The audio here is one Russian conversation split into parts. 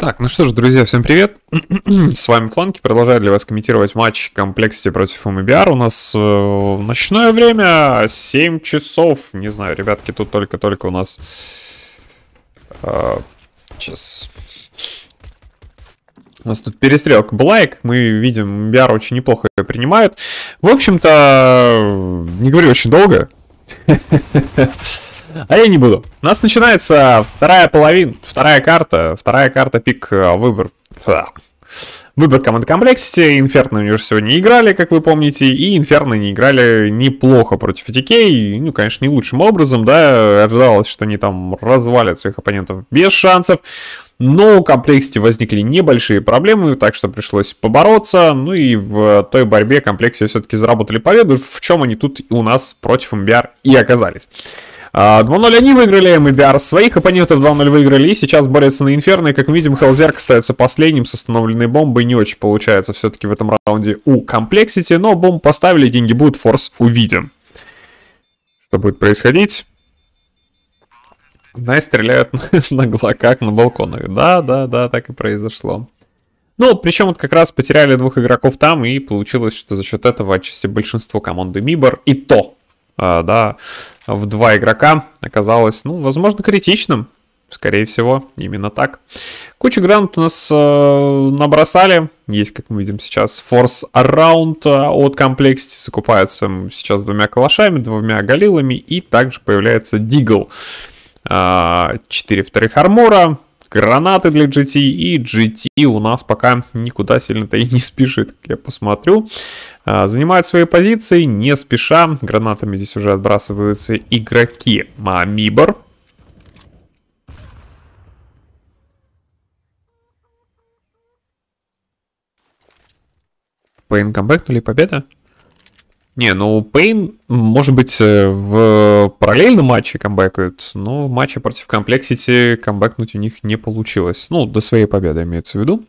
Так, ну что ж, друзья, всем привет. С вами Фланки. Продолжаю для вас комментировать матч Комплексити против МБР. У нас э, ночное время, 7 часов. Не знаю, ребятки, тут только-только у нас... Э, сейчас... У нас тут перестрелка была, и мы видим, МБР очень неплохо ее принимают. В общем-то, э, не говорю очень долго. А я не буду. У нас начинается вторая половина, вторая карта, вторая карта пик э, выбор. Выбор команды комплексити, Инферно уже сегодня играли, как вы помните, и Инферно не играли неплохо против Этикей, ну, конечно, не лучшим образом, да, ожидалось, что они там развалят своих оппонентов без шансов, но у комплексити возникли небольшие проблемы, так что пришлось побороться. Ну и в той борьбе комплексе все-таки заработали победу, в чем они тут у нас против МБР и оказались. 2-0 а, они выиграли, MBR эм своих оппонентов 2-0 выиграли, и сейчас борются на Инферно, и как мы видим, Хелзерк остается последним с остановленной бомбой, не очень получается все-таки в этом раунде у Комплексити, но бомбу поставили, деньги будут, форс увидим. Что будет происходить? Най стреляют на глоках на балконах. Да, да, да, так и произошло. Ну, причем вот как раз потеряли двух игроков там, и получилось, что за счет этого отчасти большинство команды Мибор и то а, да, в два игрока оказалось, ну, возможно, критичным. Скорее всего, именно так. Кучу грант у нас э, набросали. Есть, как мы видим сейчас, Force Around а, от комплексти. Закупаются сейчас двумя калашами, двумя галилами. И также появляется Дигл. Э, а, 4 вторых армора, гранаты для GT, и GT у нас пока никуда сильно-то и не спешит, как я посмотрю. А, занимает свои позиции, не спеша, гранатами здесь уже отбрасываются игроки Мамибор, Пейн камбэкнули, победа? Не, ну Пейн, может быть, э, в параллельном матче камбэкают, но в матче против Комплексити камбэкнуть у них не получилось. Ну, до своей победы имеется в виду.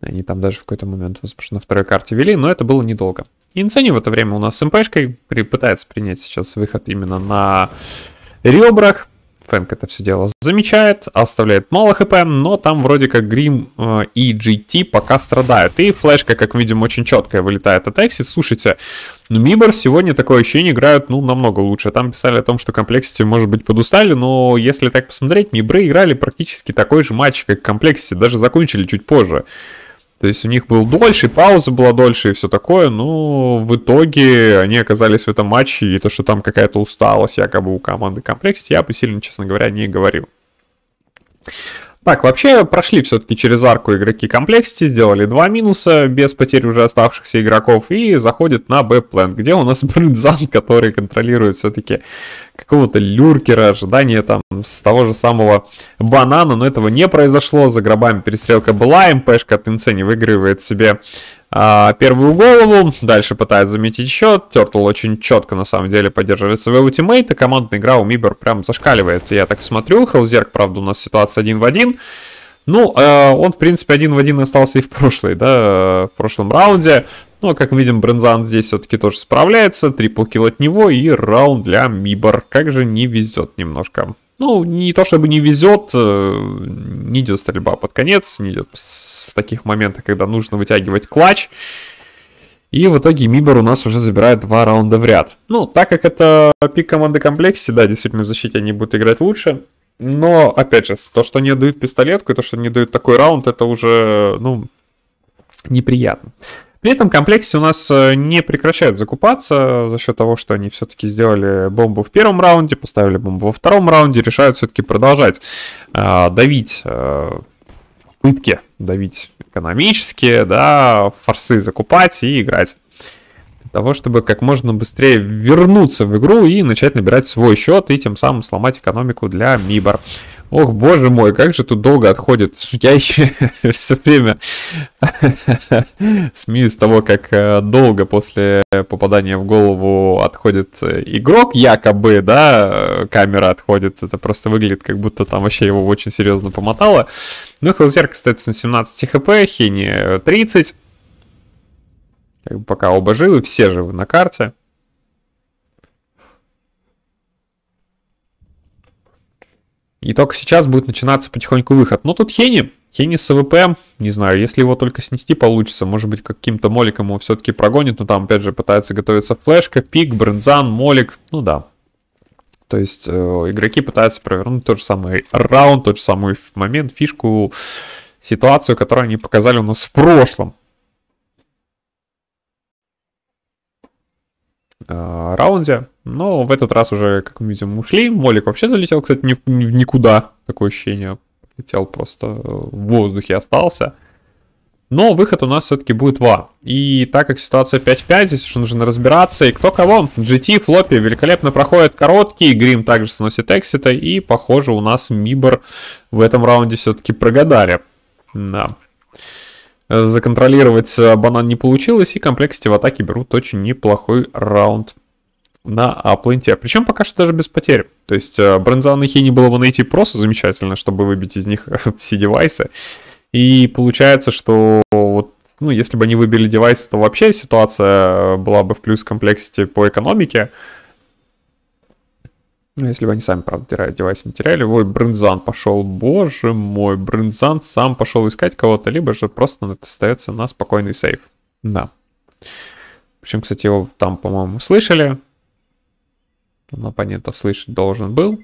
Они там даже в какой-то момент, возможно, на второй карте вели, но это было недолго. Инсани в это время у нас с МПшкой пытается принять сейчас выход именно на ребрах. Фэмк это все дело замечает, оставляет мало хп, но там вроде как Грим э, и GT пока страдают. И флешка, как видим, очень четкая вылетает от Exit. Слушайте, ну Мибор сегодня такое ощущение играют, ну, намного лучше. Там писали о том, что комплексити, может быть, подустали, но если так посмотреть, Мибры играли практически такой же матч, как в даже закончили чуть позже. То есть у них был дольше, пауза была дольше и все такое. Ну, в итоге они оказались в этом матче, и то, что там какая-то усталость якобы у команды комплекс, я бы сильно, честно говоря, не говорил. Так, вообще прошли все-таки через арку игроки комплексити, сделали два минуса без потерь уже оставшихся игроков и заходит на Б-план, где у нас Брындзан, который контролирует все-таки какого-то люркера, ожидание там с того же самого банана, но этого не произошло, за гробами перестрелка была, МПшка от Инце не выигрывает себе а, первую голову, дальше пытает заметить счет. Тертл очень четко, на самом деле, поддерживает свои ультимейты. Командная игра у Мибер прям зашкаливает, я так смотрю. Хелзерк, правда, у нас ситуация один в один. Ну, э, он, в принципе, один в один остался и в прошлой, да, в прошлом раунде. Но, ну, а как мы видим, Брензан здесь все-таки тоже справляется. Трипл килл от него и раунд для Мибор. Как же не везет немножко. Ну, не то чтобы не везет, э, не идет стрельба под конец, не идет в таких моментах, когда нужно вытягивать клатч. И в итоге Мибор у нас уже забирает два раунда в ряд. Ну, так как это пик команды комплексе, да, действительно в защите они будут играть лучше. Но, опять же, то, что не дают пистолетку и то, что не дают такой раунд, это уже, ну, неприятно. При этом комплексе у нас э, не прекращают закупаться за счет того, что они все-таки сделали бомбу в первом раунде, поставили бомбу во втором раунде, решают все-таки продолжать э, давить э, пытки, давить экономические, да, форсы закупать и играть того, чтобы как можно быстрее вернуться в игру и начать набирать свой счет и тем самым сломать экономику для Мибор. Ох, боже мой, как же тут долго отходит. Я еще все время сми смеюсь того, как э, долго после попадания в голову отходит э, игрок, якобы, да, э, камера отходит. Это просто выглядит, как будто там вообще его очень серьезно помотало. Ну, Хелзерк, кстати, на 17 хп, Хини 30. Пока оба живы, все живы на карте. И только сейчас будет начинаться потихоньку выход. Но ну, тут Хени, Хени с АВП, не знаю, если его только снести получится, может быть каким-то моликом его все-таки прогонит, но там опять же пытается готовиться флешка, пик, брензан, молик, ну да. То есть э, игроки пытаются провернуть тот же самый раунд, тот же самый момент, фишку, ситуацию, которую они показали у нас в прошлом Э, раунде. Но в этот раз уже, как мы видим, ушли. Молик вообще залетел, кстати, ни, ни, никуда. Такое ощущение. Летел просто э, в воздухе остался. Но выход у нас все-таки будет ва. И так как ситуация 5-5, здесь уже нужно разбираться. И кто кого? GT, Флоппи великолепно проходит короткий. Грим также сносит эксита. И, похоже, у нас Мибор в этом раунде все-таки прогадали. Да. Законтролировать э, банан не получилось, и комплексити в атаке берут очень неплохой раунд на апленте. А Причем пока что даже без потерь. То есть э, Бренза на Хине было бы найти просто замечательно, чтобы выбить из них все девайсы. И получается, что вот ну, если бы они выбили девайсы, то вообще ситуация э, была бы в плюс комплексити по экономике. Ну, если бы они сами, правда, девайс не теряли. Ой, Брынзан пошел. Боже мой, Брынзан сам пошел искать кого-то, либо же просто остается на спокойный сейф. Да. Причем, кстати, его там, по-моему, слышали. Он оппонентов слышать должен был.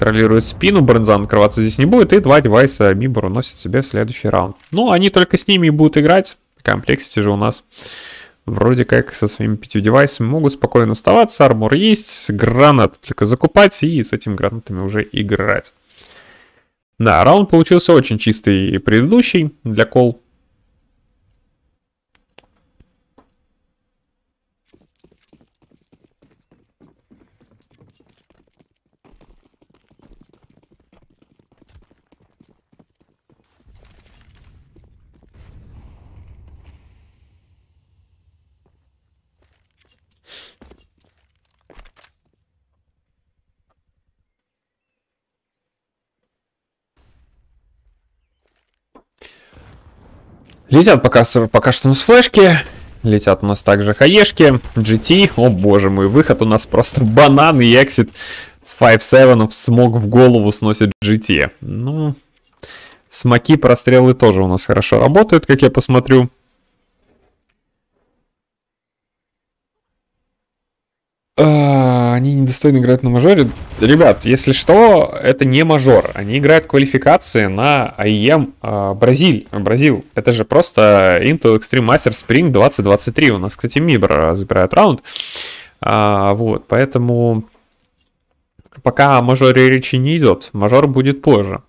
Троллирует спину, Брынзан открываться здесь не будет. И два девайса Мибор уносит себе в следующий раунд. Ну, они только с ними и будут играть. Комплексити же у нас вроде как со своими пятью девайсами могут спокойно оставаться, армор есть, гранат только закупать и с этими гранатами уже играть. Да, раунд получился очень чистый предыдущий для кол. Летят пока, пока что у нас флешки. Летят у нас также хаешки, GT. О боже мой, выход у нас просто банан и эксит с 5-7 смог в голову сносит GT. Ну, смоки, прострелы тоже у нас хорошо работают, как я посмотрю. Uh они недостойно играют на мажоре. Ребят, если что, это не мажор. Они играют квалификации на IEM э, а, Бразиль. Бразил. Это же просто Intel Extreme Master Spring 2023. У нас, кстати, Мибр а, забирает раунд. А, вот, поэтому пока о мажоре речи не идет. Мажор будет позже.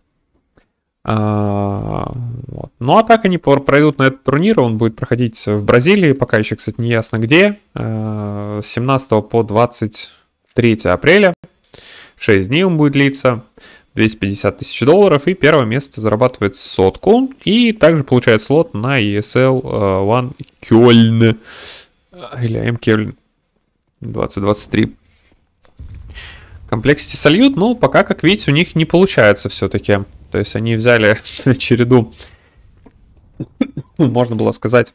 А, вот. Ну а так они пройдут на этот турнир, он будет проходить в Бразилии, пока еще, кстати, не ясно где, а, с 17 по 20 3 апреля. 6 дней он будет длиться. 250 тысяч долларов. И первое место зарабатывает сотку. И также получает слот на ESL э, One Кёльн. Или M Кёльн 2023. Комплексити сольют, но пока, как видите, у них не получается все-таки. То есть они взяли череду, можно было сказать,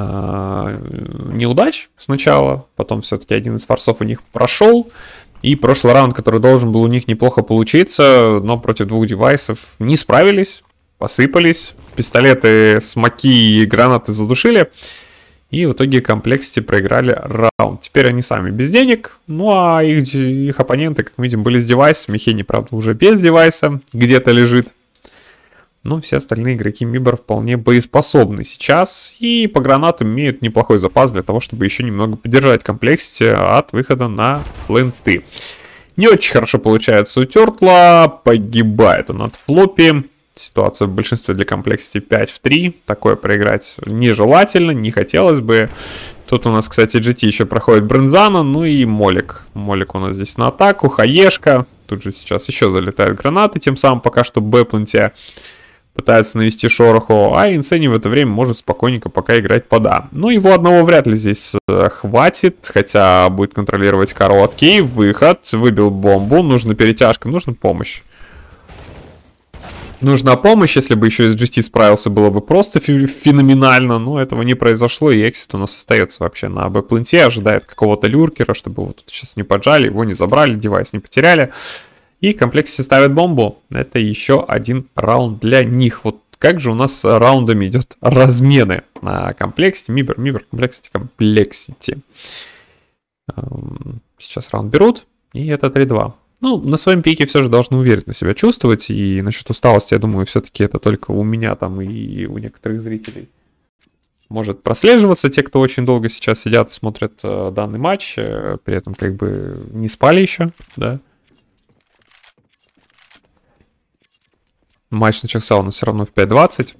Э, неудач сначала, потом все-таки один из форсов у них прошел, и прошлый раунд, который должен был у них неплохо получиться, но против двух девайсов не справились, посыпались, пистолеты, смоки и гранаты задушили, и в итоге комплексити проиграли раунд. Теперь они сами без денег, ну а их, их оппоненты, как мы видим, были с девайсом, Михени, правда, уже без девайса где-то лежит, но ну, все остальные игроки Мибор вполне боеспособны сейчас и по гранатам имеют неплохой запас для того, чтобы еще немного поддержать комплексити от выхода на пленты. Не очень хорошо получается у Тертла, погибает он от флопи. Ситуация в большинстве для комплексити 5 в 3. Такое проиграть нежелательно, не хотелось бы. Тут у нас, кстати, GT еще проходит Брензана, ну и Молик. Молик у нас здесь на атаку, Хаешка. Тут же сейчас еще залетают гранаты, тем самым пока что Б пытается навести шороху, а Инсени в это время может спокойненько пока играть под Ну его одного вряд ли здесь э, хватит, хотя будет контролировать короткий. Выход, выбил бомбу, нужна перетяжка, нужна помощь. Нужна помощь, если бы еще SGT справился, было бы просто феноменально, но этого не произошло, и эксит у нас остается вообще на б ожидает какого-то люркера, чтобы его тут сейчас не поджали, его не забрали, девайс не потеряли. И комплексе ставят бомбу. Это еще один раунд для них. Вот как же у нас раундами идет размены на комплексе, мибер, мибер, комплексити, комплексити. Эм, сейчас раунд берут, и это 3-2. Ну, на своем пике все же должны уверенно себя чувствовать. И насчет усталости, я думаю, все-таки это только у меня там и у некоторых зрителей может прослеживаться. Те, кто очень долго сейчас сидят и смотрят э, данный матч, э, при этом как бы не спали еще, да. Матч начался у нас все равно в 5.20.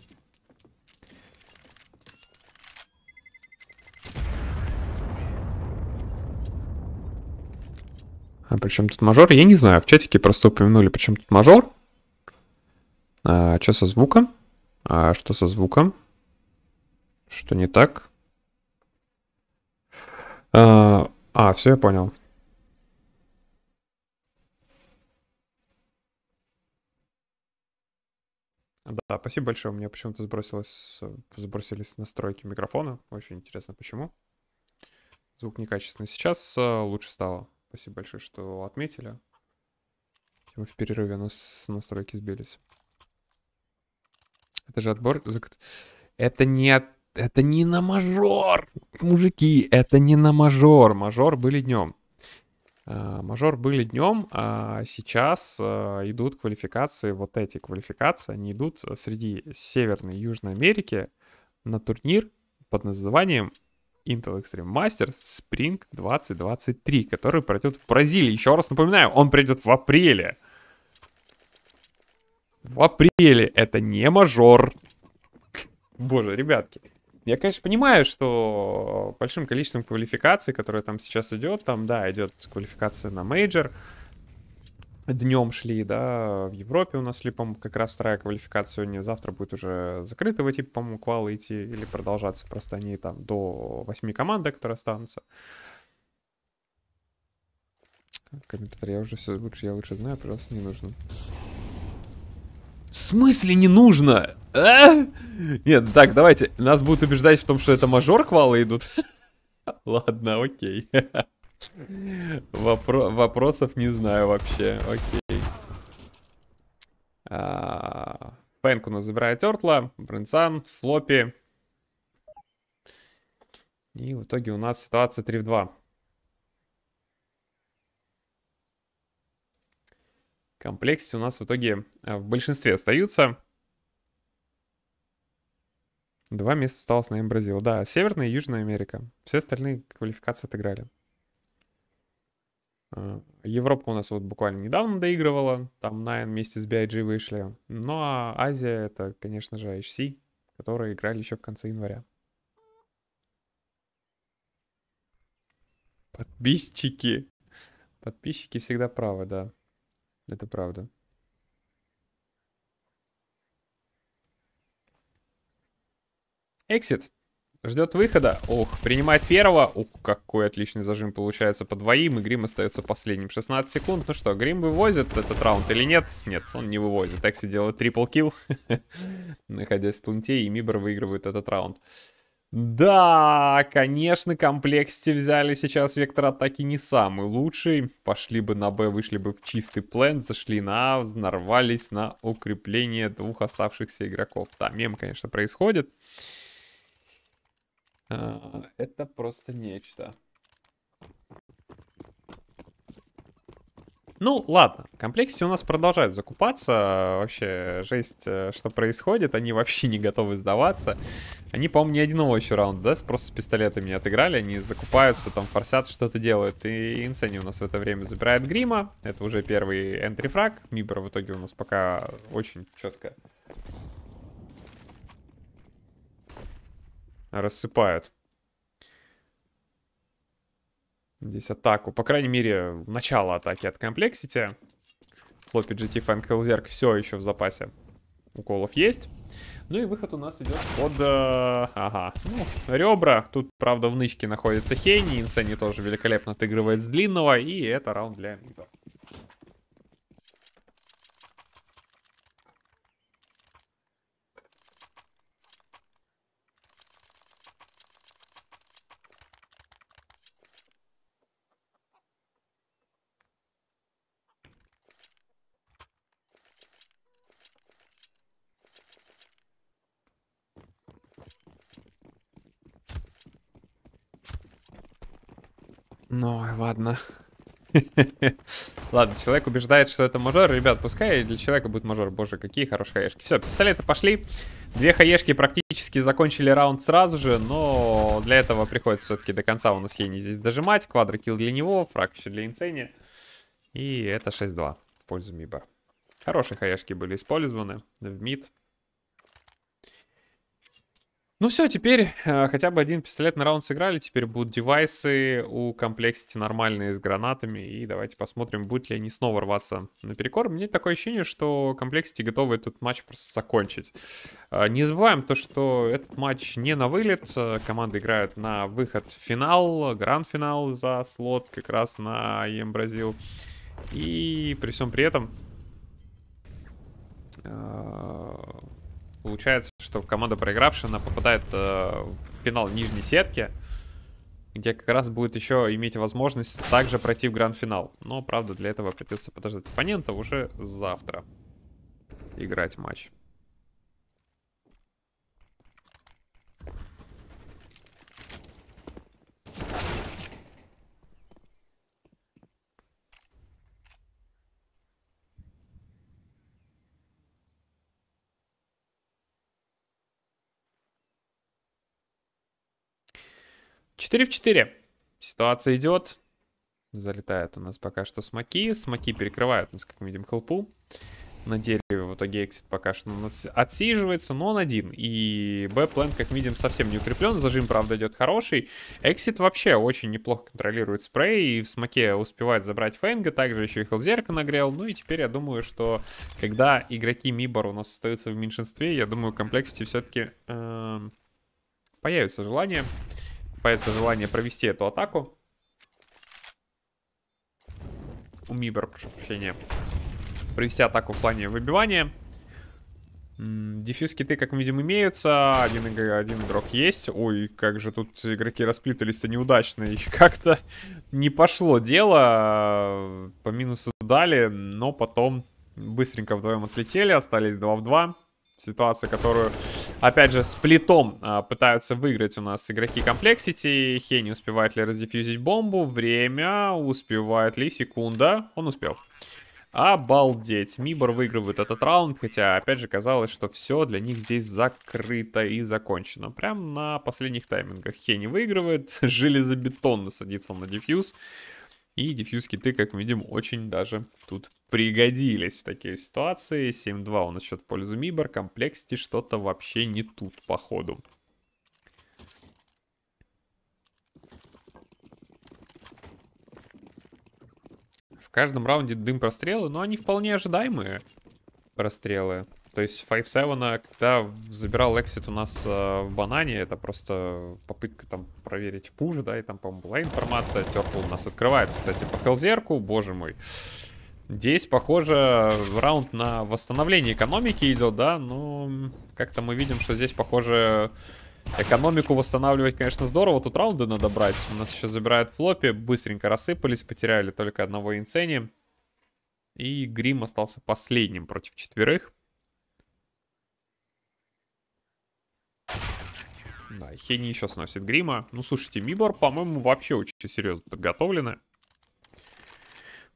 А причем тут мажор? Я не знаю, в чатике просто упомянули, причем тут мажор. А, что со звуком? А, что со звуком? Что не так? А, а, все, я понял. Да, спасибо большое. У меня почему-то сбросилось, э, сбросились настройки микрофона. Очень интересно, почему. Звук некачественный. Сейчас э, лучше стало. Спасибо большое, что отметили. Мы в перерыве нас настройки сбились. Это же отбор закрыт. Это не от... Это не на мажор, мужики, это не на мажор. Мажор были днем. Э, мажор были днем, а сейчас э, идут квалификации, вот эти квалификации, они идут среди Северной и Южной Америки на турнир под названием Intel Extreme Master Spring 2023, который пройдет в Бразилии. Еще раз напоминаю, он придет в апреле. В апреле это не мажор. Боже, ребятки я, конечно, понимаю, что большим количеством квалификаций, которые там сейчас идет, там, да, идет квалификация на мейджор, днем шли, да, в Европе у нас шли, по-моему, как раз вторая квалификация не завтра будет уже закрыто в типа, по-моему, квал идти или продолжаться, просто они там до восьми команд, которые останутся. Комментатор, я уже все лучше, я лучше знаю, просто не нужно. В смысле не нужно? А? Нет, ну так, давайте. Нас будут убеждать в том, что это мажор квалы идут. Ладно, окей. Вопро вопросов не знаю вообще. Окей. А Фэнк у нас забирает Ертла, Бринсан, Флопи. И в итоге у нас ситуация 3 в 2. комплексити у нас в итоге э, в большинстве остаются. Два места осталось на Бразил. Да, Северная и Южная Америка. Все остальные квалификации отыграли. Э, Европа у нас вот буквально недавно доигрывала. Там Nine вместе с BIG вышли. Ну а Азия это, конечно же, HC, которые играли еще в конце января. Подписчики. Подписчики всегда правы, да. Это правда. Эксит. Ждет выхода. Ох, принимает первого. Ух, какой отличный зажим получается по двоим. И Грим остается последним. 16 секунд. Ну что, Грим вывозит этот раунд или нет? Нет, он не вывозит. Экси делает трипл килл, находясь в пленте, и Мибор выигрывает этот раунд. Да, конечно, комплексити взяли сейчас вектор атаки не самый лучший. Пошли бы на Б, вышли бы в чистый план, зашли на А, нарвались на укрепление двух оставшихся игроков. Да, мем, конечно, происходит. А, это просто нечто. Ну, ладно, комплексити у нас продолжают закупаться. Вообще, жесть, э, что происходит. Они вообще не готовы сдаваться. Они, по-моему, ни одного еще раунда, да, просто с пистолетами не отыграли. Они закупаются, там, форсят, что-то делают. И Инсени у нас в это время забирает грима. Это уже первый энтрифраг. Мибр в итоге у нас пока очень четко рассыпают. Здесь атаку, по крайней мере, начало атаки от комплексити. Флоппи GT Fan Hellzerk все еще в запасе уколов есть. Ну и выход у нас идет под... Э, ага, ну, ребра. Тут, правда, в нычке находится Хейни. Инсени тоже великолепно отыгрывает с длинного. И это раунд для Миба. Ну, ладно. Ладно, человек убеждает, что это мажор. Ребят, пускай для человека будет мажор. Боже, какие хорошие хаешки. Все, пистолеты пошли. Две хаешки практически закончили раунд сразу же, но для этого приходится все-таки до конца у нас не здесь дожимать. Квадрокил для него, фраг еще для Инсени. И это 6-2 пользу Миба. Хорошие хаешки были использованы в мид. Ну все, теперь э, хотя бы один пистолет на раунд сыграли, теперь будут девайсы у комплексити нормальные с гранатами, и давайте посмотрим, будут ли они снова рваться на перекор. Мне такое ощущение, что комплексити готовы этот матч просто закончить. Э, не забываем то, что этот матч не на вылет, э, команды играют на выход в финал, гранд-финал за слот как раз на EM Бразил. И при всем при этом... Э, Получается, что команда проигравшая, она попадает э, в финал нижней сетки, где как раз будет еще иметь возможность также пройти в гранд-финал. Но, правда, для этого придется подождать оппонента уже завтра играть матч. 4 в 4. Ситуация идет. Залетает у нас пока что смоки. Смоки перекрывают нас, как мы видим, хелпу. На дереве в итоге эксит пока что у нас отсиживается, но он один. И Б-план, как видим, совсем не укреплен. Зажим, правда, идет хороший. Эксит вообще очень неплохо контролирует спрей. И в смоке успевает забрать Фэнга. Также еще и Хелзерка нагрел. Ну и теперь я думаю, что когда игроки Мибор у нас остаются в меньшинстве, я думаю, в комплексе все-таки э, эм, появится желание появится желание провести эту атаку. У Мибер, прошу прощения. Провести атаку в плане выбивания. Дефьюз киты, как мы видим, имеются. Один, один игрок есть. Ой, как же тут игроки расплитались-то неудачно. И как-то не пошло дело. По минусу дали, но потом быстренько вдвоем отлетели. Остались 2 в 2. Ситуация, которую, опять же, с плитом а, пытаются выиграть у нас игроки комплексити. Хенни успевает ли раздефьюзить бомбу? Время. Успевает ли? Секунда. Он успел. Обалдеть. Мибор выигрывает этот раунд, хотя, опять же, казалось, что все для них здесь закрыто и закончено. Прям на последних таймингах Хенни выигрывает. Железобетонно садится на дефьюз. И диффьюз-киты, как видим, очень даже тут пригодились в такие ситуации. 7-2 у нас счет в пользу Мибор. Комплексити что-то вообще не тут, походу. В каждом раунде дым прострелы, но они вполне ожидаемые прострелы. То есть Five 7 а, когда забирал Exit у нас э, в банане, это просто попытка там проверить пуш, да, и там, по-моему, была информация. Терпл у нас открывается, кстати, по хелзерку, боже мой. Здесь, похоже, раунд на восстановление экономики идет, да, но как-то мы видим, что здесь, похоже, экономику восстанавливать, конечно, здорово. Тут раунды надо брать. У нас еще забирают флопи, быстренько рассыпались, потеряли только одного инцени. И грим остался последним против четверых. Да, Хени еще сносит грима. Ну, слушайте, Мибор, по-моему, вообще очень серьезно подготовлены.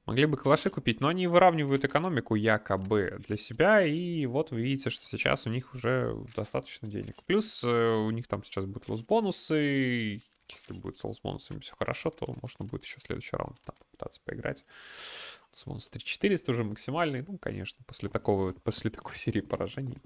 Могли бы калаши купить, но они выравнивают экономику якобы для себя, и вот вы видите, что сейчас у них уже достаточно денег. Плюс э, у них там сейчас будут лос-бонусы, если будет с бонусами все хорошо, то можно будет еще следующий раунд там попытаться поиграть. С бонус 3400 уже максимальный, ну, конечно, после такого, после такой серии поражений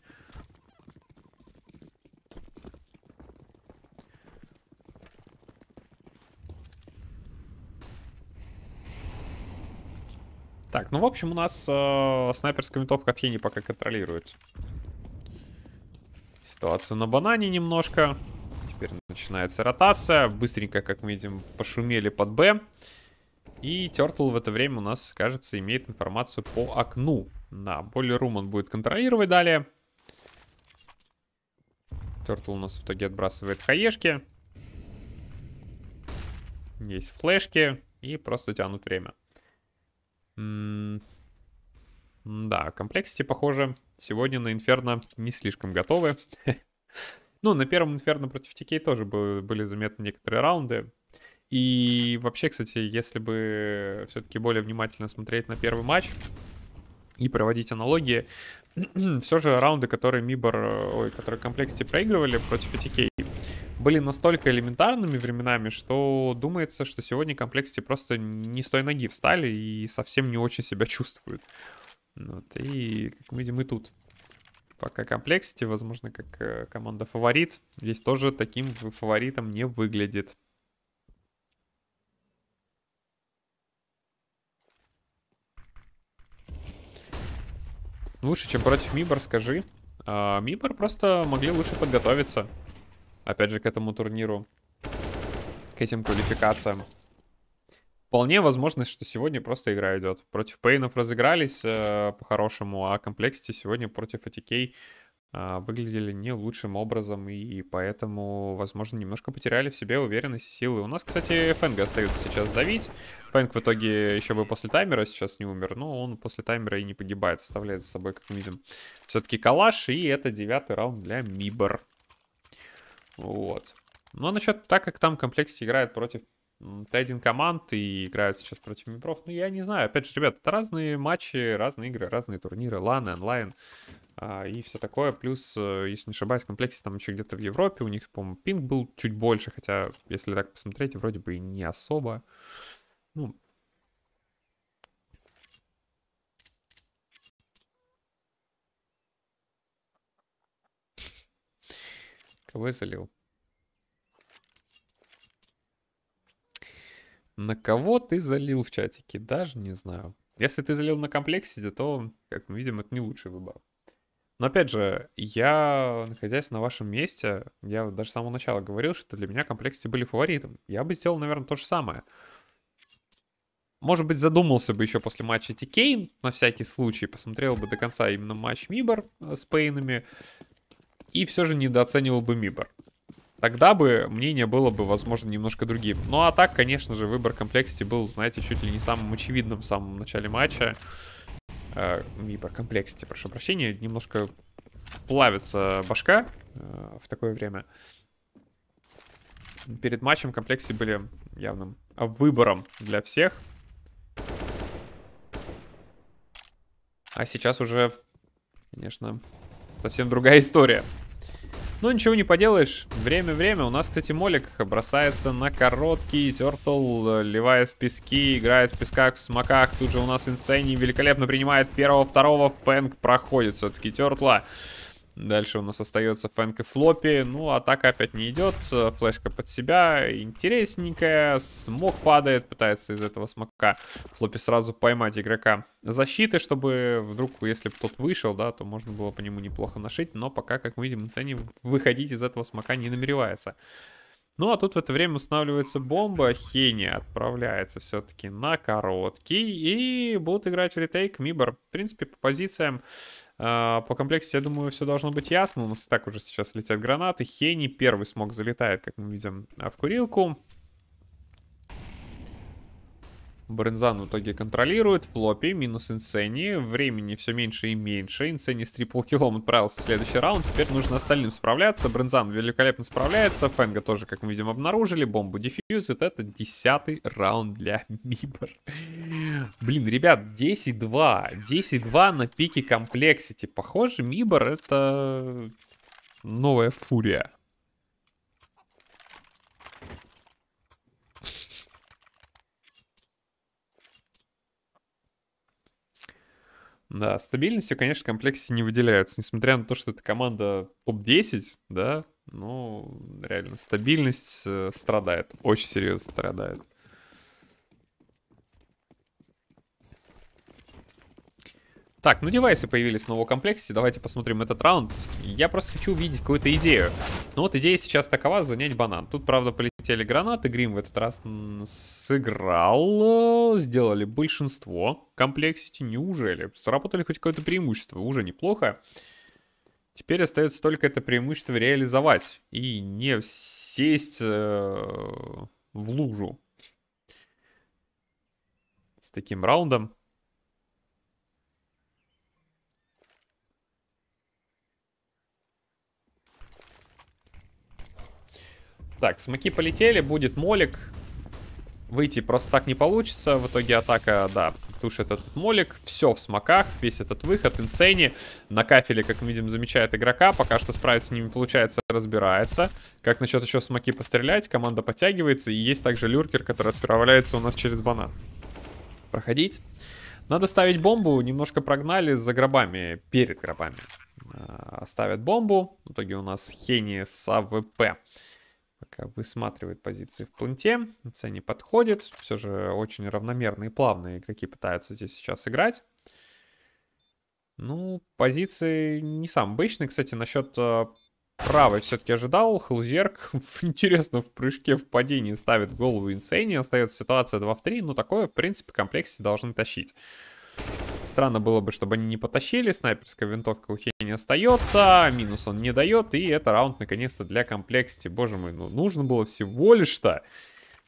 Так, ну, в общем, у нас э, снайперская винтовка от Хени пока контролирует ситуацию на банане немножко. Теперь начинается ротация. Быстренько, как мы видим, пошумели под Б. И Тертл в это время у нас, кажется, имеет информацию по окну. На бойлерум он будет контролировать далее. Тертл у нас в итоге отбрасывает хаешки. Есть флешки. И просто тянут время. М -м да, комплексити, похоже, сегодня на Инферно не слишком готовы. Ну, на первом Инферно против Тикей тоже были заметны некоторые раунды. И вообще, кстати, если бы все-таки более внимательно смотреть на первый матч и проводить аналогии, все же раунды, которые Мибор, э, ой, которые комплексити проигрывали против Этикей, были настолько элементарными временами, что думается, что сегодня комплексити просто не с той ноги встали и совсем не очень себя чувствуют. Вот, и, как мы видим, и тут пока комплексити, возможно, как э, команда фаворит, здесь тоже таким фаворитом не выглядит. Лучше, чем против Мибор, скажи. А просто могли лучше подготовиться. Опять же, к этому турниру. К этим квалификациям. Вполне возможно, что сегодня просто игра идет. Против Пейнов разыгрались э, по-хорошему, а комплексити сегодня против ATK э, выглядели не лучшим образом. И, и поэтому, возможно, немножко потеряли в себе уверенность и силы. У нас, кстати, Фэнга остается сейчас давить. Фэнг в итоге еще бы после таймера сейчас не умер, но он после таймера и не погибает. Оставляет с собой, как мы видим, все-таки калаш. И это девятый раунд для Мибор. Вот. Но насчет, так как там в комплекте играет против Т1 команд и играют сейчас против мипров, ну я не знаю. Опять же, ребят, это разные матчи, разные игры, разные турниры, ланы, онлайн а, и все такое. Плюс, э, если не ошибаюсь, в там еще где-то в Европе у них, по-моему, пинг был чуть больше, хотя, если так посмотреть, вроде бы и не особо. Ну, кого залил? На кого ты залил в чатике? Даже не знаю. Если ты залил на комплексе, то, как мы видим, это не лучший выбор. Но опять же, я, находясь на вашем месте, я даже с самого начала говорил, что для меня комплексы были фаворитом. Я бы сделал, наверное, то же самое. Может быть, задумался бы еще после матча Тикейн, на всякий случай, посмотрел бы до конца именно матч Мибор э, с Пейнами, и все же недооценивал бы Мибор. Тогда бы мнение было бы, возможно, немножко другим. Ну а так, конечно же, выбор комплексити был, знаете, чуть ли не самым очевидным в самом начале матча. Э, Мибор комплексити, прошу прощения, немножко плавится башка э, в такое время. Перед матчем комплексы были явным выбором для всех. А сейчас уже, конечно, совсем другая история. Но ну, ничего не поделаешь. Время-время. У нас, кстати, Молик бросается на короткий. Тертл ливает в пески, играет в песках, в смоках. Тут же у нас Инсейни великолепно принимает первого-второго. Фэнк проходит все-таки Тертла. Дальше у нас остается Фэнк и Флопи. Ну, атака опять не идет. Флешка под себя. Интересненькая. смок падает. Пытается из этого смока Флопи сразу поймать игрока защиты, чтобы вдруг, если бы тот вышел, да, то можно было по нему неплохо нашить. Но пока, как мы видим, Инсани выходить из этого смока не намеревается. Ну, а тут в это время устанавливается бомба. Хени отправляется все-таки на короткий. И будут играть в ретейк Мибор. В принципе, по позициям а, по комплексу, я думаю, все должно быть ясно. У нас и так уже сейчас летят гранаты. Хени первый смог залетает, как мы видим, а, в курилку. Брензан в итоге контролирует. В лопе минус Инсени. Времени все меньше и меньше. Инсени с триплкилом отправился в следующий раунд. Теперь нужно остальным справляться. Брензан великолепно справляется. Фенга тоже, как мы видим, обнаружили. Бомбу дефьюзит. Это десятый раунд для Мибор. Блин, ребят, 10-2. 10-2 на пике комплексити. Похоже, Мибор это новая фурия. Да, стабильностью, конечно, в комплексе не выделяются, несмотря на то, что это команда топ-10, да, ну, реально, стабильность э, страдает, очень серьезно страдает. Так, ну девайсы появились в новом комплекте, давайте посмотрим этот раунд. Я просто хочу увидеть какую-то идею. Ну вот идея сейчас такова, занять банан. Тут, правда, полетели полетели гранаты, Грим в этот раз сыграл, э, сделали большинство комплексити, неужели? Сработали хоть какое-то преимущество, уже неплохо. Теперь остается только это преимущество реализовать и не сесть э, в лужу с таким раундом. Так, смоки полетели, будет молик. Выйти просто так не получится. В итоге атака, да, тушит этот молик. Все в смоках, весь этот выход. Инсейни на кафеле, как мы видим, замечает игрока. Пока что справиться с ними получается, разбирается. Как насчет еще смоки пострелять? Команда подтягивается. И есть также люркер, который отправляется у нас через банан. Проходить. Надо ставить бомбу. Немножко прогнали за гробами, перед гробами. А, ставят бомбу. В итоге у нас Хени с АВП. Пока высматривает позиции в планте. цене не подходит. Все же очень равномерно и плавно игроки пытаются здесь сейчас играть. Ну, позиции не сам обычный. Кстати, насчет э, правой все-таки ожидал. Хелзерк, интересно, в прыжке, в падении ставит голову Инсейни. Остается ситуация 2 в 3. Ну, такое, в принципе, комплексе должны тащить странно было бы, чтобы они не потащили. Снайперская винтовка у Хени остается. Минус он не дает. И это раунд, наконец-то, для комплексити. Боже мой, ну нужно было всего лишь-то...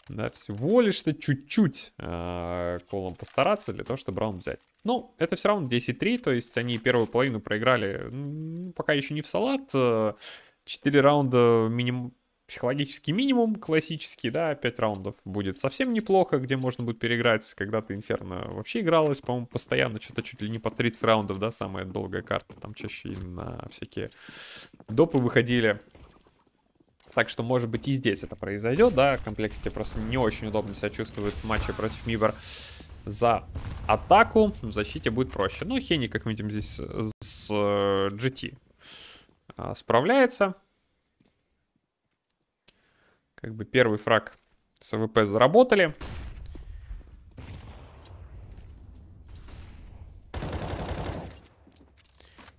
Да, всего лишь-то чуть-чуть э, колом постараться для того, чтобы раунд взять. Ну, это все равно 10-3, то есть они первую половину проиграли ну, пока еще не в салат. Э, а, 4 раунда миним психологический минимум классический, да, 5 раундов будет совсем неплохо, где можно будет переиграть. Когда-то Инферно вообще игралось, по-моему, постоянно, что-то чуть ли не по 30 раундов, да, самая долгая карта, там чаще на всякие допы выходили. Так что, может быть, и здесь это произойдет, да, комплекте просто не очень удобно себя чувствует в матче против мибор за атаку, в защите будет проще. Ну, хенни как мы видим, здесь с э, GT а, справляется. Как бы первый фраг с АВП заработали.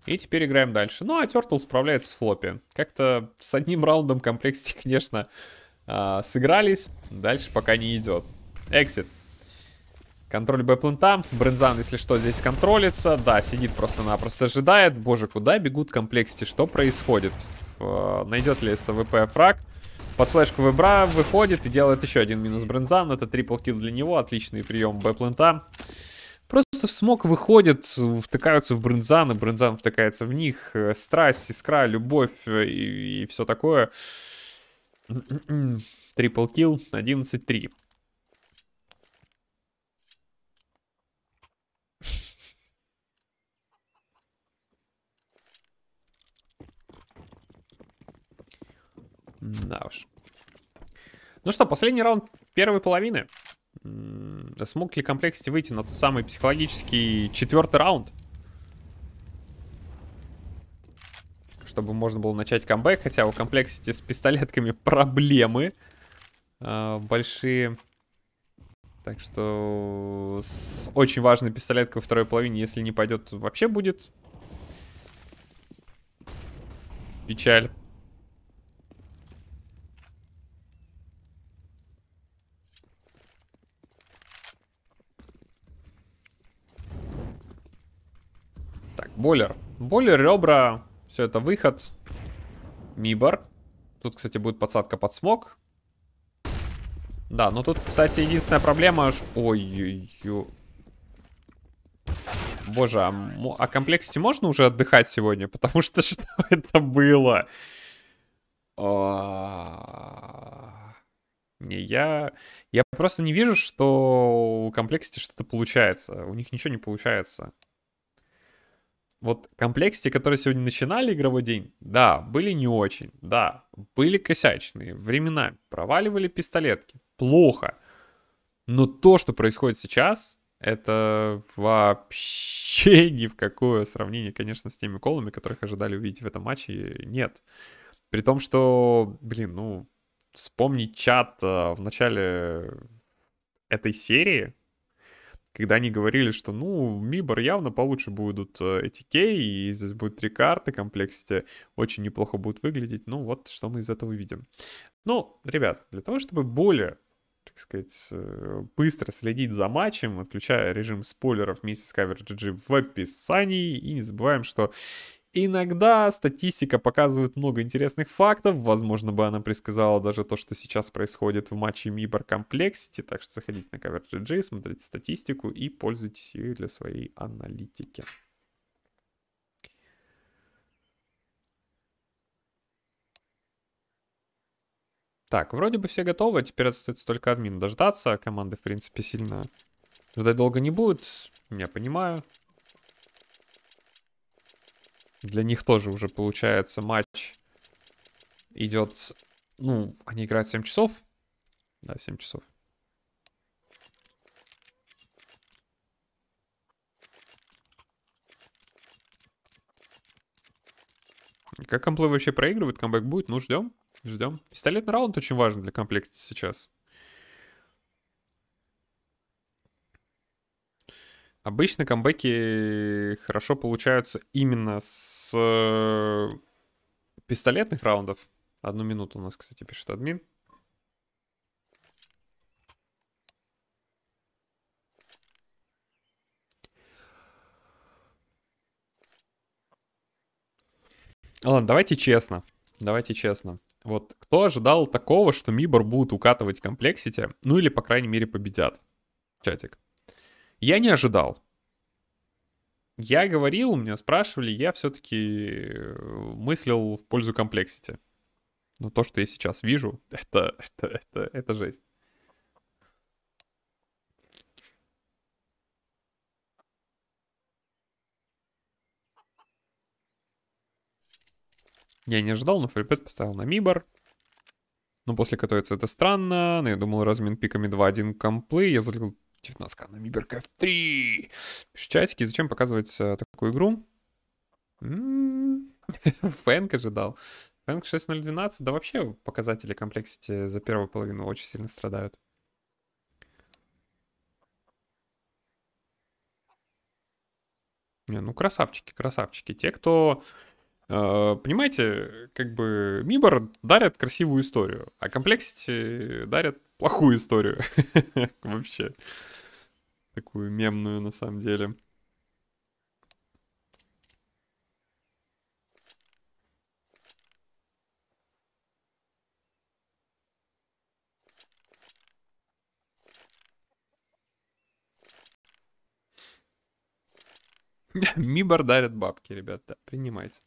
И теперь играем дальше. Ну, а Turtle справляется с флопи. Как-то с одним раундом комплексити, конечно, а, сыгрались. Дальше пока не идет. Эксит. Контроль Б-плента. Брензан, если что, здесь контролится. Да, сидит просто-напросто, ожидает. Боже, куда бегут комплексити? Что происходит? Э, найдет ли СВП фраг? Под флешку выбра выходит и делает еще один минус Брензан. Это трипл килл для него. Отличный прием Бэплента. Просто в смог выходит, втыкаются в Брензан, и Брензан втыкается в них. Э, страсть, искра, любовь э, и, и все такое. Трипл килл 11-3. Да уж. Ну что, последний раунд первой половины. Смог ли комплексити выйти на тот самый психологический четвертый раунд? Чтобы можно было начать камбэк, хотя у комплексити с пистолетками проблемы. Э, большие. Так что с... очень важный пистолет во второй половине, если не пойдет, вообще будет печаль. Бойлер. Бойлер, ребра. Все это выход. Мибор. Тут, кстати, будет подсадка под смог. Да, но ну тут, кстати, единственная проблема... Ой-ой-ой. Боже, а о а комплексите можно уже отдыхать сегодня? Потому что что это было? А, не, я... Я просто не вижу, что у комплексити что-то получается. У них ничего не получается вот комплексе, которые сегодня начинали игровой день, да, были не очень, да, были косячные Времена проваливали пистолетки, плохо. Но то, что происходит сейчас, это вообще ни в какое сравнение, конечно, с теми колами, которых ожидали увидеть в этом матче, нет. При том, что, блин, ну, вспомнить чат э, в начале этой серии, когда они говорили, что, ну, Мибор явно получше будут э, эти кей, и здесь будет три карты в комплекте, очень неплохо будут выглядеть. Ну, вот что мы из этого видим. Ну, ребят, для того, чтобы более так сказать, э, быстро следить за матчем, отключая режим спойлеров вместе с кавер GG в описании. И не забываем, что Иногда статистика показывает много интересных фактов. Возможно, бы она предсказала даже то, что сейчас происходит в матче Мибор Complexity. Так что заходите на CoverGG, смотрите статистику и пользуйтесь ею для своей аналитики. Так, вроде бы все готовы. А теперь остается только админ дождаться. Команды, в принципе, сильно ждать долго не будет. Я понимаю. Для них тоже уже получается матч идет... Ну, они играют 7 часов. Да, 7 часов. Как комплей вообще проигрывает, камбэк будет, ну ждем, ждем. Пистолетный раунд очень важен для комплекта сейчас. Обычно камбэки хорошо получаются именно с э, пистолетных раундов. Одну минуту у нас, кстати, пишет админ. Ладно, давайте честно. Давайте честно. Вот кто ожидал такого, что Мибор будут укатывать комплексити, ну или, по крайней мере, победят? Чатик. Я не ожидал. Я говорил, меня спрашивали, я все-таки э, мыслил в пользу комплексити. Но то, что я сейчас вижу, это, это, это, это жесть. Я не ожидал, но фрипет поставил на мибор. Но ну, после катается это странно. Но я думал, размен пиками 2-1 комплей, Я залил 19 на Миберк F3. Пишите чатики, зачем показывать э, такую игру? М-м-м. Фэнк ожидал. Фэнк 6012, да вообще показатели комплексити за первую половину очень сильно страдают. Не, ну красавчики, красавчики. Те, кто э, понимаете, как бы Мибор дарят красивую историю, а Комплексити дарят плохую историю. Вообще такую мемную на самом деле. Мибор дарят бабки, ребята, принимайте.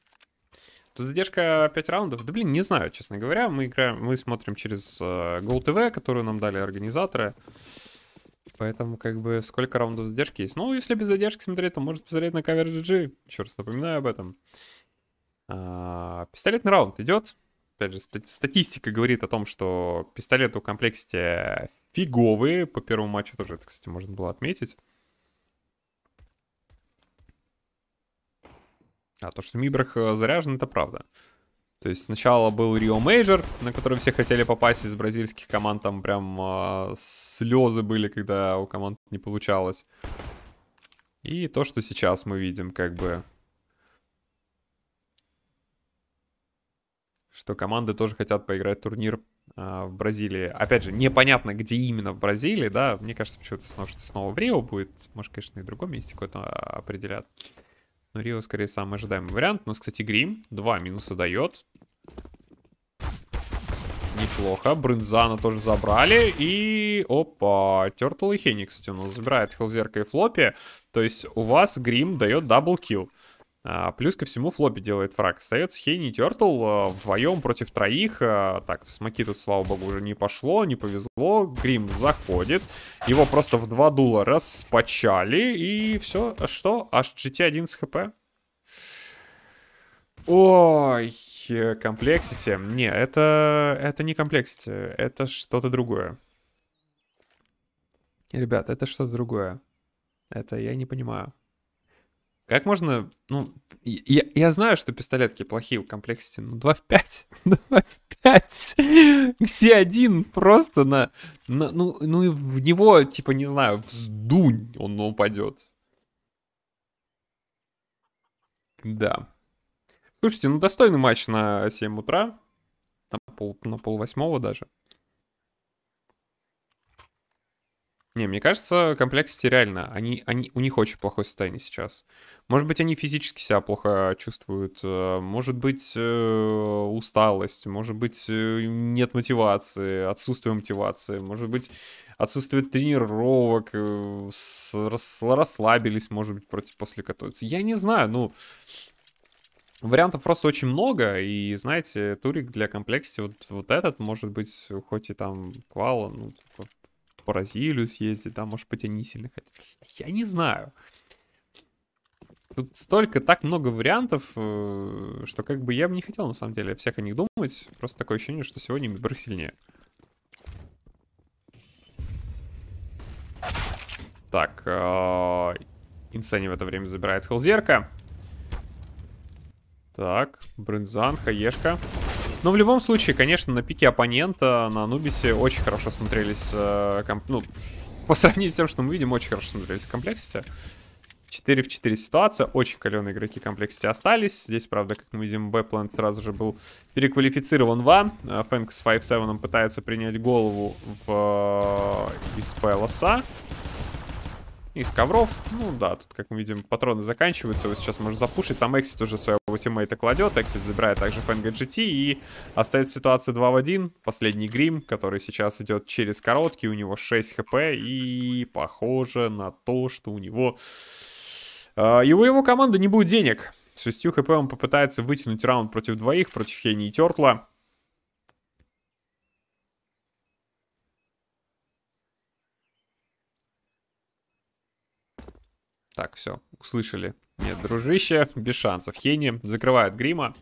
Тут задержка 5 раундов. Да блин, не знаю, честно говоря. Мы играем, мы смотрим через э, GoTV, которую нам дали организаторы. Поэтому, как бы, сколько раундов задержки есть? Ну, если без задержки смотреть, то может посмотреть на кавер GG. Еще раз напоминаю об этом. А, пистолетный раунд идет. Опять же, стати статистика говорит о том, что пистолет у комплекте фиговые. По первому матчу тоже это, кстати, можно было отметить. А то, что Мибрах э, заряжен, это правда. То есть сначала был Рио Мейджор, на который все хотели попасть из бразильских команд. Там прям э, слезы были, когда у команд не получалось. И то, что сейчас мы видим, как бы... Что команды тоже хотят поиграть турнир э, в Бразилии. Опять же, непонятно, где именно в Бразилии, да. Мне кажется, почему-то снова, что снова в Рио будет. Может, конечно, и в другом месте какое-то а, определят. Но Рио, скорее, самый ожидаемый вариант. У нас, кстати, грим. Два минуса дает. Неплохо. Брынзана тоже забрали. И... Опа. Тертл и Хенни, кстати, у нас забирает Хелзерка и Флопи. То есть у вас Грим дает даблкил. А, плюс ко всему Флопи делает фраг. Остается Хенни и Тертл а, вдвоем против троих. А, так, в смоки тут, слава богу, уже не пошло, не повезло. Грим заходит. Его просто в два дула распачали И все. А что? Аж GT 11 хп. Ой, комплексити. Не, это, это не комплексити, это что-то другое. Ребят, это что-то другое. Это я не понимаю. Как можно... Ну, я, я знаю, что пистолетки плохие у комплексити, но 2 в 5? 2 в 5? все один просто на... на ну, ну, в него, типа, не знаю, вздунь, он упадет. Да. Слушайте, ну достойный матч на 7 утра. Там пол, на пол восьмого даже. Не, мне кажется, комплексити реально. Они, они, у них очень плохое состояние сейчас. Может быть, они физически себя плохо чувствуют. Э, может быть, э, усталость. Может быть, э, нет мотивации, отсутствие мотивации. Может быть, отсутствие тренировок. Расслабились, может быть, против после катаются. Я не знаю, ну... Вариантов просто очень много, и, знаете, турик для комплексити, вот, вот этот, может быть, хоть и там Квала, ну, типа, по Бразилию съездить, да, может быть, они сильно хотят. Я не знаю. Тут столько, так много вариантов, э, что как бы я бы не хотел, на самом деле, всех о них думать. Просто такое ощущение, что сегодня Мибрах сильнее. Так, Инсани э, в это время забирает Хелзерка. Так, брынзан, хаешка. Но ну, в любом случае, конечно, на пике оппонента на Нубисе очень хорошо смотрелись... Э, комп... Ну, по сравнению с тем, что мы видим, очень хорошо смотрелись в комплексити. 4 в 4 ситуация. Очень каленые игроки в комплексити остались. Здесь, правда, как мы видим, Бэпланд сразу же был переквалифицирован в А. Э, Фэнк с 5-7 пытается принять голову в... Э, из Пэлоса. Из ковров, ну да, тут, как мы видим, патроны заканчиваются, его сейчас можно запушить. Там Эксит уже своего тиммейта кладет, Эксит забирает также Фэнга GT и остается ситуация 2 в 1. Последний грим, который сейчас идет через короткий, у него 6 хп и похоже на то, что у него... Uh, и у его команды не будет денег. С 6 хп он попытается вытянуть раунд против двоих, против Хени и Тертла. Так, все, услышали. Нет, дружище, без шансов. Хени закрывает грима.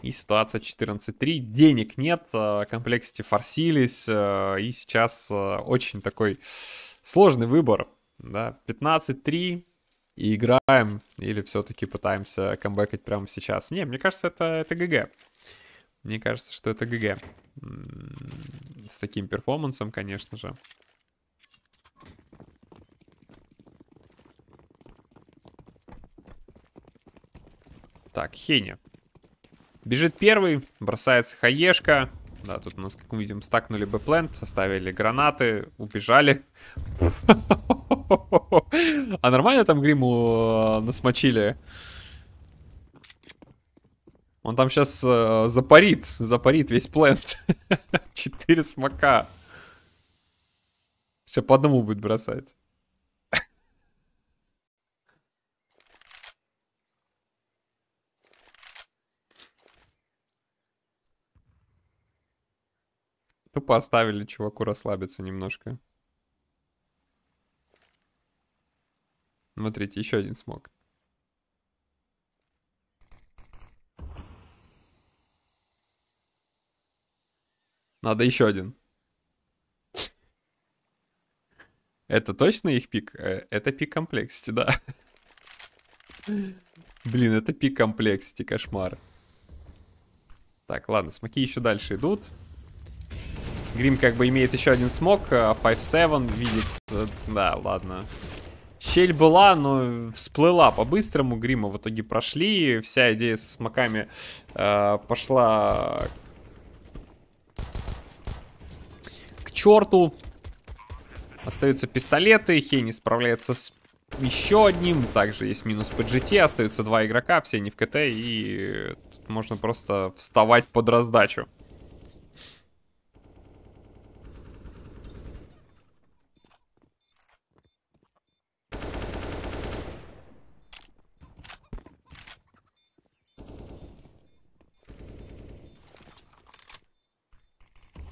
И ситуация 14-3. Денег нет, а, комплексити форсились. А, и сейчас а, очень такой сложный выбор. Да, 15-3 и играем, или все-таки пытаемся камбэкать прямо сейчас. Не, мне кажется, это, это ГГ. Мне кажется, что это ГГ. С таким перформансом, конечно же. Так, Хеня. Бежит первый, бросается хаешка. Да, тут у нас, как мы видим, стакнули бы плент, составили гранаты, убежали. А нормально там гриму э, насмочили? Он там сейчас э, запарит, запарит весь плент. Четыре смока. Сейчас по одному будет бросать. Тупо оставили чуваку расслабиться немножко. Смотрите, еще один смог. Надо еще один. Это точно их пик? Э, это пик комплексити, да. Блин, это пик комплексити, кошмар. Так, ладно, смоки еще дальше идут. Грим как бы имеет еще один смог. 5-7 а видит. Э, да, ладно. Щель была, но всплыла по-быстрому. Грима в итоге прошли. Вся идея с смоками э, пошла к черту. Остаются пистолеты. хей не справляется с еще одним. Также есть минус по GT. Остаются два игрока, все не в КТ. И тут можно просто вставать под раздачу.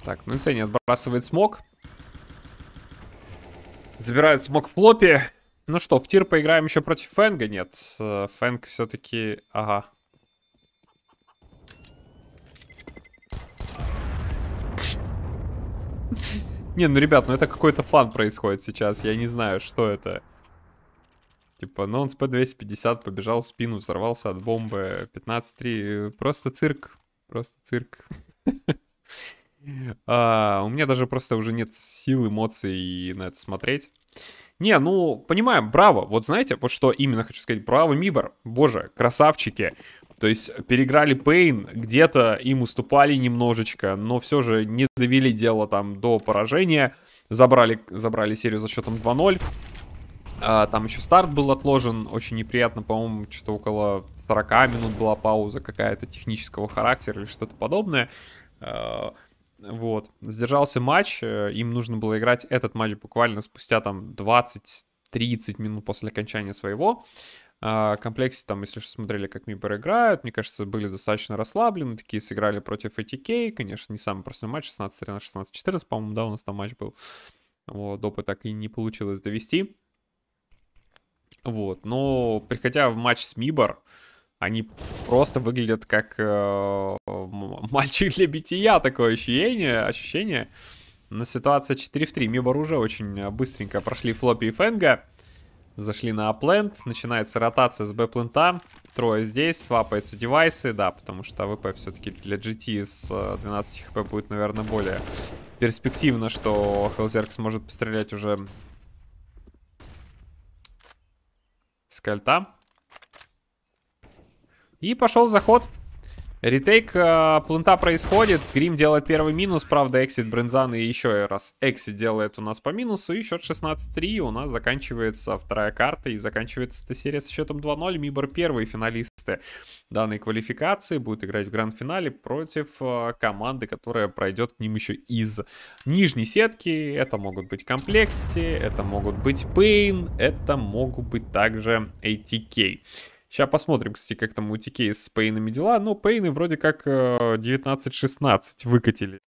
Так, ну Инсени отбрасывает смог. Забирает смог в флопе. Ну что, в тир поиграем еще против Фэнга? Нет, э, Фэнг все-таки... Ага. Не, ну, ребят, ну это какой-то фан происходит сейчас. Я не знаю, что это. Типа, ну он с P250 побежал в спину, взорвался от бомбы. 15-3. Просто цирк. Просто цирк. А, у меня даже просто уже нет сил, эмоций на это смотреть. Не, ну, понимаем, браво. Вот знаете, вот что именно хочу сказать. Браво, Мибор. Боже, красавчики. То есть переиграли Пейн, где-то им уступали немножечко, но все же не довели дело там до поражения. Забрали, забрали серию за счетом 2-0. А, там еще старт был отложен, очень неприятно, по-моему, что-то около 40 минут была пауза какая-то технического характера или что-то подобное. А, вот. Сдержался матч, э, им нужно было играть этот матч буквально спустя там 20-30 минут после окончания своего. А, Комплексы там, если что, смотрели, как Мибер играют, мне кажется, были достаточно расслаблены, такие сыграли против ATK, конечно, не самый простой матч, 16-13, 16-14, по-моему, да, у нас там матч был. Вот, допы так и не получилось довести. Вот, но приходя в матч с Мибор, они просто выглядят как э, мальчик для бития такое ощущение, ощущение. Но ситуация 4 в 3. Мибор уже очень э, быстренько прошли флопи и фэнга. Зашли на аплент. Начинается ротация с бэплента. Трое здесь, свапаются девайсы, да, потому что АВП все-таки для GT с 12 э, хп будет, наверное, более перспективно, что Хелзерк сможет пострелять уже с кольта. И пошел заход. Ретейк э, плента происходит. Грим делает первый минус. Правда, эксит Брензан и еще раз эксит делает у нас по минусу. И счет 16-3. У нас заканчивается вторая карта. И заканчивается эта серия со счетом 2-0. Мибор первые финалисты данной квалификации. Будут играть в гранд-финале против э, команды, которая пройдет к ним еще из нижней сетки. Это могут быть Комплексити, это могут быть Пейн, это могут быть также ATK. Сейчас посмотрим, кстати, как там у TK с Пейнами дела. Но ну, Пейны вроде как 19-16 э, выкатили.